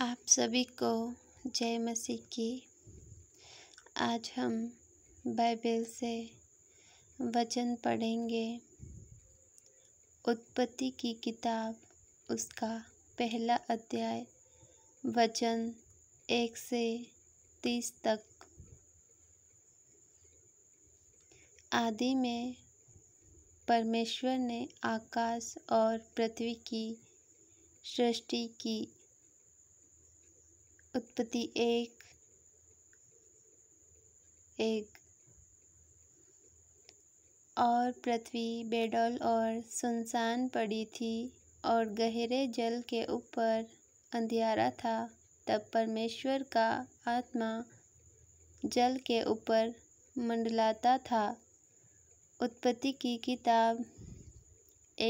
आप सभी को जय मसीह की आज हम बाइबल से वचन पढ़ेंगे उत्पत्ति की किताब उसका पहला अध्याय वचन एक से तीस तक आदि में परमेश्वर ने आकाश और पृथ्वी की सृष्टि की उत्पत्ति एक एक और पृथ्वी बेडौल और सुनसान पड़ी थी और गहरे जल के ऊपर अंधियारा था तब परमेश्वर का आत्मा जल के ऊपर मंडलाता था उत्पत्ति की किताब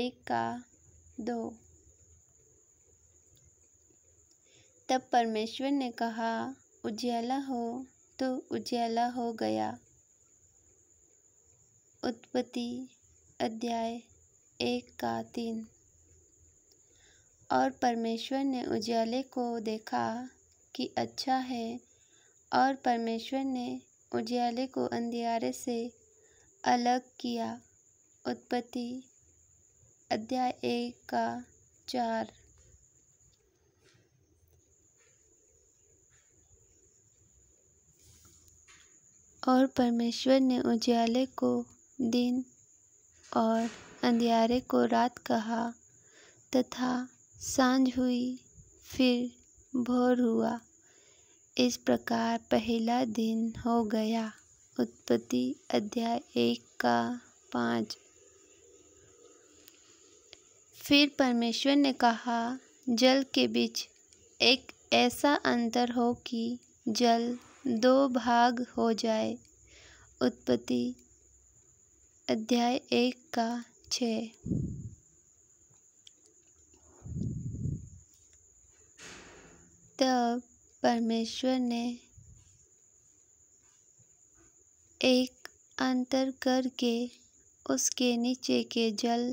एक का दो तब परमेश्वर ने कहा उज्याला हो तो उज्याला हो गया उत्पत्ति अध्याय एक का तीन और परमेश्वर ने उज्याले को देखा कि अच्छा है और परमेश्वर ने उज्याले को अंधियारे से अलग किया उत्पत्ति अध्याय एक का चार और परमेश्वर ने उजाले को दिन और अंधियारे को रात कहा तथा सांझ हुई फिर भोर हुआ इस प्रकार पहला दिन हो गया उत्पत्ति अध्याय एक का पाँच फिर परमेश्वर ने कहा जल के बीच एक ऐसा अंतर हो कि जल दो भाग हो जाए उत्पत्ति अध्याय एक का छ तब परमेश्वर ने एक अंतर करके उसके नीचे के जल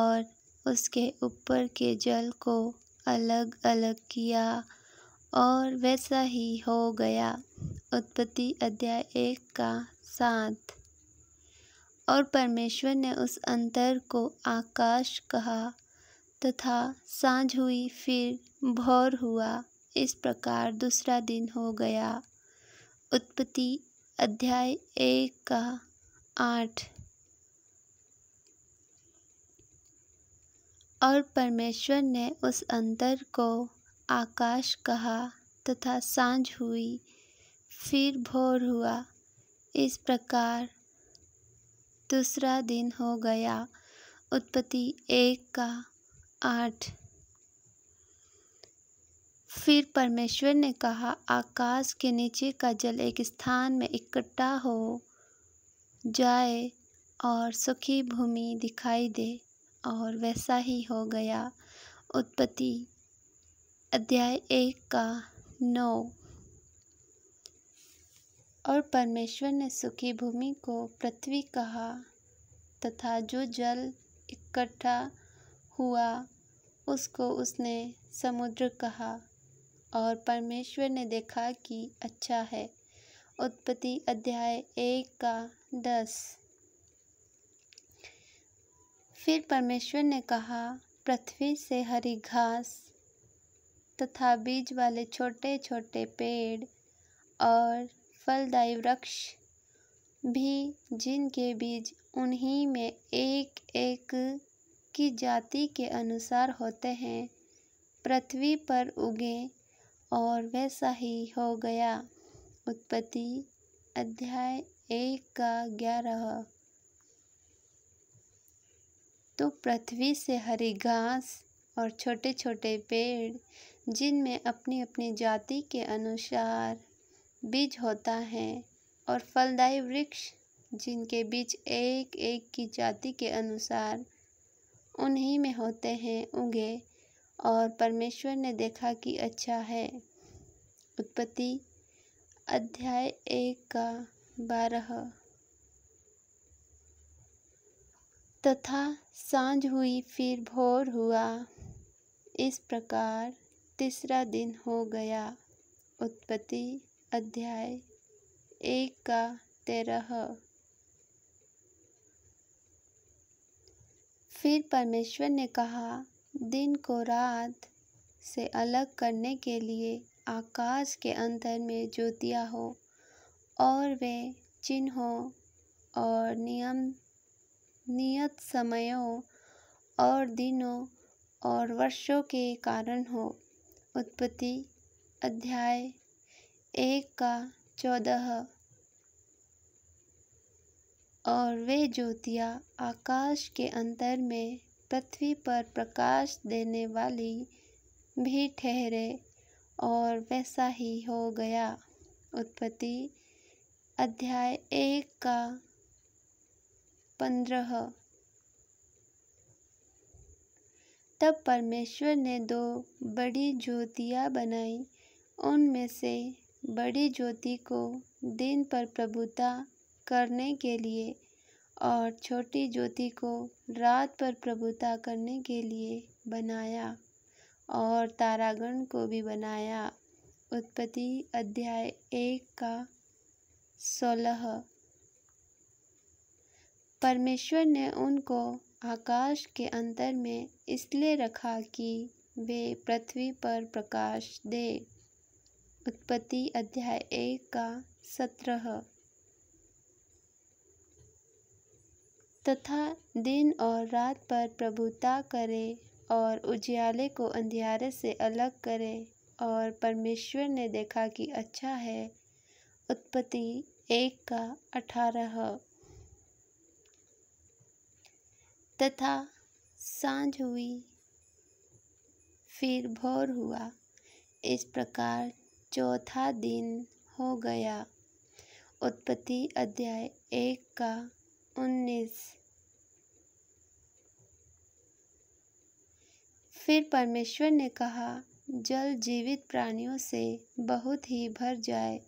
और उसके ऊपर के जल को अलग अलग किया और वैसा ही हो गया उत्पत्ति अध्याय एक का साथ और परमेश्वर ने उस अंतर को आकाश कहा तथा सांझ हुई फिर भोर हुआ इस प्रकार दूसरा दिन हो गया उत्पत्ति अध्याय एक का आठ और परमेश्वर ने उस अंतर को आकाश कहा तथा सांझ हुई फिर भोर हुआ इस प्रकार दूसरा दिन हो गया उत्पत्ति एक का आठ फिर परमेश्वर ने कहा आकाश के नीचे का जल एक स्थान में इकट्ठा हो जाए और सुखी भूमि दिखाई दे और वैसा ही हो गया उत्पत्ति अध्याय एक का नौ और परमेश्वर ने सुखी भूमि को पृथ्वी कहा तथा जो जल इकट्ठा हुआ उसको उसने समुद्र कहा और परमेश्वर ने देखा कि अच्छा है उत्पत्ति अध्याय एक का दस फिर परमेश्वर ने कहा पृथ्वी से हरी घास तथा बीज वाले छोटे छोटे पेड़ और फलदायी वृक्ष भी जिनके बीज उन्हीं में एक एक की जाति के अनुसार होते हैं पृथ्वी पर उगे और वैसा ही हो गया उत्पत्ति अध्याय एक का ग्यारह तो पृथ्वी से हरी घास और छोटे छोटे पेड़ जिनमें अपनी अपनी जाति के अनुसार बीज होता है और फलदायी वृक्ष जिनके बीज एक एक की जाति के अनुसार उन्हीं में होते हैं उगे और परमेश्वर ने देखा कि अच्छा है उत्पत्ति अध्याय एक का बारह तथा सांझ हुई फिर भोर हुआ इस प्रकार तीसरा दिन हो गया उत्पत्ति अध्याय एक का तेरह फिर परमेश्वर ने कहा दिन को रात से अलग करने के लिए आकाश के अंतर में ज्योतियाँ हो और वे चिन्हों और नियम नियत समयों और दिनों और वर्षों के कारण हो उत्पत्ति अध्याय एक का चौदह और वे ज्योतियाँ आकाश के अंतर में पृथ्वी पर प्रकाश देने वाली भी ठहरे और वैसा ही हो गया उत्पत्ति अध्याय एक का पंद्रह तब परमेश्वर ने दो बड़ी ज्योतियाँ बनाई उनमें से बड़ी ज्योति को दिन पर प्रभुता करने के लिए और छोटी ज्योति को रात पर प्रभुता करने के लिए बनाया और तारागण को भी बनाया उत्पत्ति अध्याय एक का सोलह परमेश्वर ने उनको आकाश के अंतर में इसलिए रखा कि वे पृथ्वी पर प्रकाश दे उत्पत्ति अध्याय एक का सत्रह तथा दिन और रात पर प्रभुता करे और उजियाले को अंधियारे से अलग करे और परमेश्वर ने देखा कि अच्छा है उत्पत्ति एक का अठारह तथा साँझ हुई फिर भोर हुआ इस प्रकार चौथा दिन हो गया उत्पत्ति अध्याय एक का उन्नीस फिर परमेश्वर ने कहा जल जीवित प्राणियों से बहुत ही भर जाए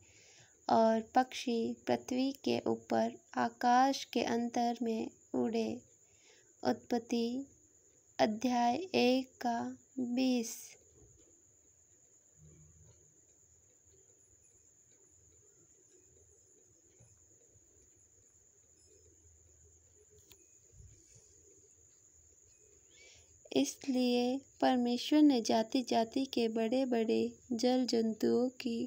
और पक्षी पृथ्वी के ऊपर आकाश के अंतर में उड़े उत्पत्ति अध्याय एक का बीस इसलिए परमेश्वर ने जाति जाति के बड़े बड़े जल जंतुओं की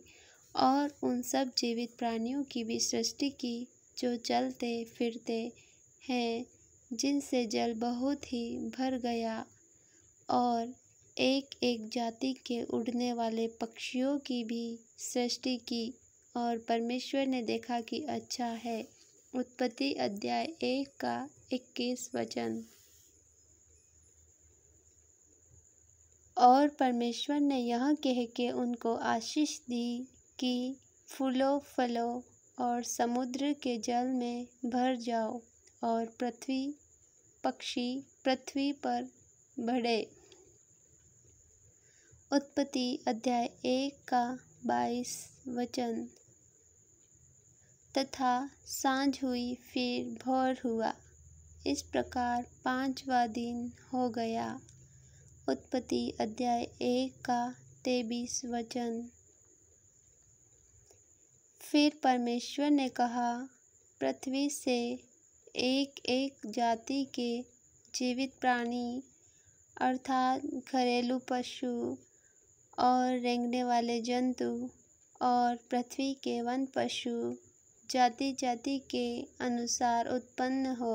और उन सब जीवित प्राणियों की भी सृष्टि की जो चलते फिरते हैं जिनसे जल बहुत ही भर गया और एक एक जाति के उड़ने वाले पक्षियों की भी सृष्टि की और परमेश्वर ने देखा कि अच्छा है उत्पत्ति अध्याय एक का इक्कीस वचन और परमेश्वर ने यह कह के उनको आशीष दी कि फूलों फलों और समुद्र के जल में भर जाओ और पृथ्वी पक्षी पृथ्वी पर बढ़े उत्पत्ति अध्याय एक का बाईस वचन तथा सांझ हुई फिर भोर हुआ इस प्रकार पांचवा दिन हो गया उत्पत्ति अध्याय एक का तेबीस वचन फिर परमेश्वर ने कहा पृथ्वी से एक एक जाति के जीवित प्राणी अर्थात घरेलू पशु और रेंगने वाले जंतु और पृथ्वी के वन पशु जाति जाति के अनुसार उत्पन्न हो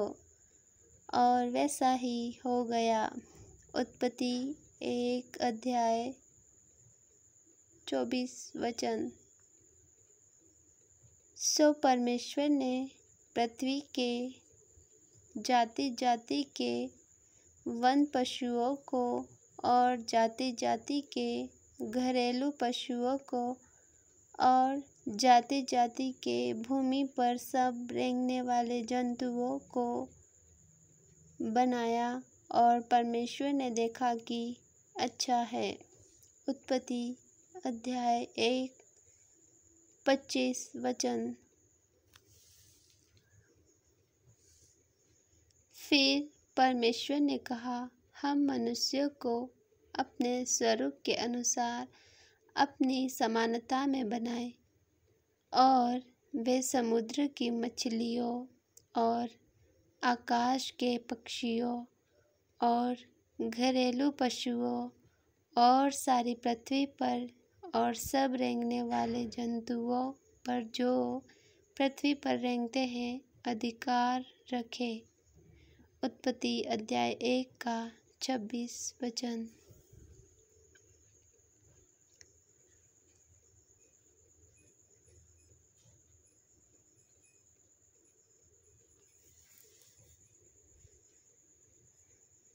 और वैसा ही हो गया उत्पत्ति एक अध्याय चौबीस वचन सो परमेश्वर ने पृथ्वी के जाति जाति के वन पशुओं को और जाति जाति के घरेलू पशुओं को और जाति जाति के भूमि पर सब रेंगने वाले जंतुओं को बनाया और परमेश्वर ने देखा कि अच्छा है उत्पत्ति अध्याय एक पच्चीस वचन फिर परमेश्वर ने कहा हम मनुष्य को अपने स्वरूप के अनुसार अपनी समानता में बनाए और वे समुद्र की मछलियों और आकाश के पक्षियों और घरेलू पशुओं और सारी पृथ्वी पर और सब रेंगने वाले जंतुओं पर जो पृथ्वी पर रेंगते हैं अधिकार रखें उत्पत्ति अध्याय एक का छब्बीस वचन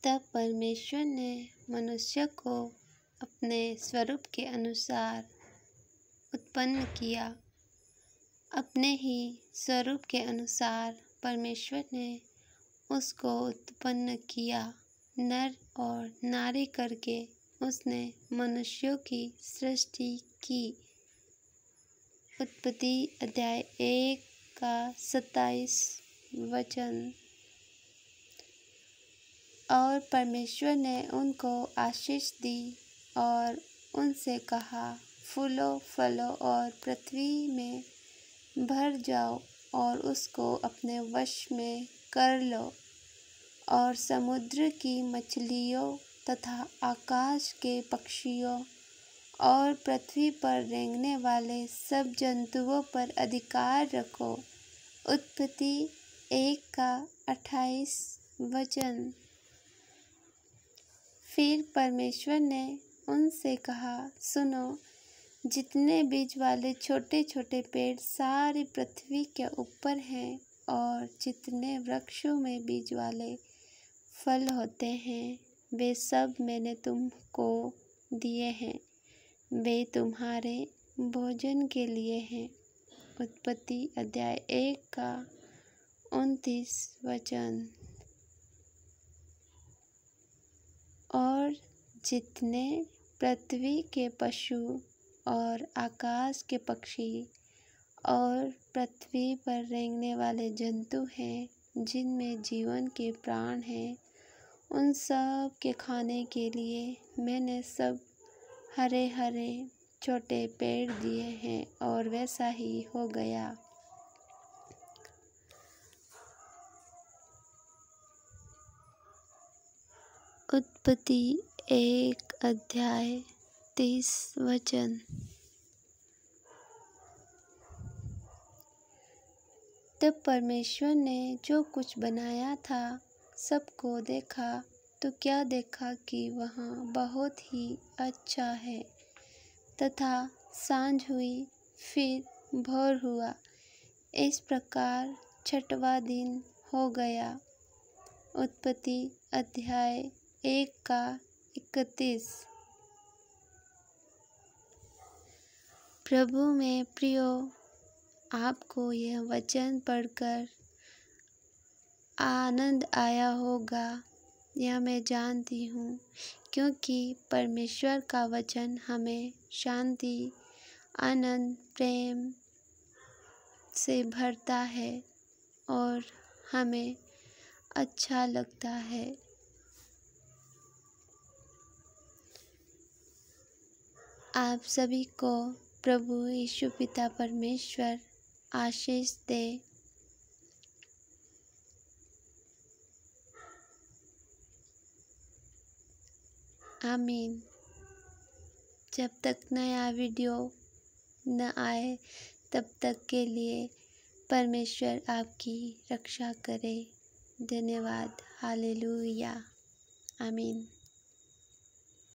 तब परमेश्वर ने मनुष्य को अपने स्वरूप के अनुसार उत्पन्न किया अपने ही स्वरूप के अनुसार परमेश्वर ने उसको उत्पन्न किया नर और नारी करके उसने मनुष्यों की सृष्टि की उत्पत्ति अध्याय एक का सत्ताईस वचन और परमेश्वर ने उनको आशीष दी और उनसे कहा फूलो फलो और पृथ्वी में भर जाओ और उसको अपने वश में कर लो और समुद्र की मछलियों तथा आकाश के पक्षियों और पृथ्वी पर रेंगने वाले सब जंतुओं पर अधिकार रखो उत्पत्ति एक का अट्ठाईस वचन फिर परमेश्वर ने उनसे कहा सुनो जितने बीज वाले छोटे छोटे पेड़ सारी पृथ्वी के ऊपर हैं और जितने वृक्षों में बीज वाले फल होते हैं वे सब मैंने तुमको दिए हैं वे तुम्हारे भोजन के लिए हैं उत्पत्ति अध्याय एक का उनतीस वचन और जितने पृथ्वी के पशु और आकाश के पक्षी और पृथ्वी पर रेंगने वाले जंतु हैं जिनमें जीवन के प्राण हैं उन सब के खाने के लिए मैंने सब हरे हरे छोटे पेड़ दिए हैं और वैसा ही हो गया उत्पत्ति एक अध्याय तीस वचन तब परमेश्वर ने जो कुछ बनाया था सबको देखा तो क्या देखा कि वहाँ बहुत ही अच्छा है तथा सांझ हुई फिर भोर हुआ इस प्रकार छठवा दिन हो गया उत्पत्ति अध्याय एक का इकतीस प्रभु में प्रियो आपको यह वचन पढ़कर आनंद आया होगा यह मैं जानती हूँ क्योंकि परमेश्वर का वचन हमें शांति आनंद प्रेम से भरता है और हमें अच्छा लगता है आप सभी को प्रभु यीशु पिता परमेश्वर आशीष दे आमीन जब तक नया वीडियो न आए तब तक के लिए परमेश्वर आपकी रक्षा करे धन्यवाद हालेलुया आमीन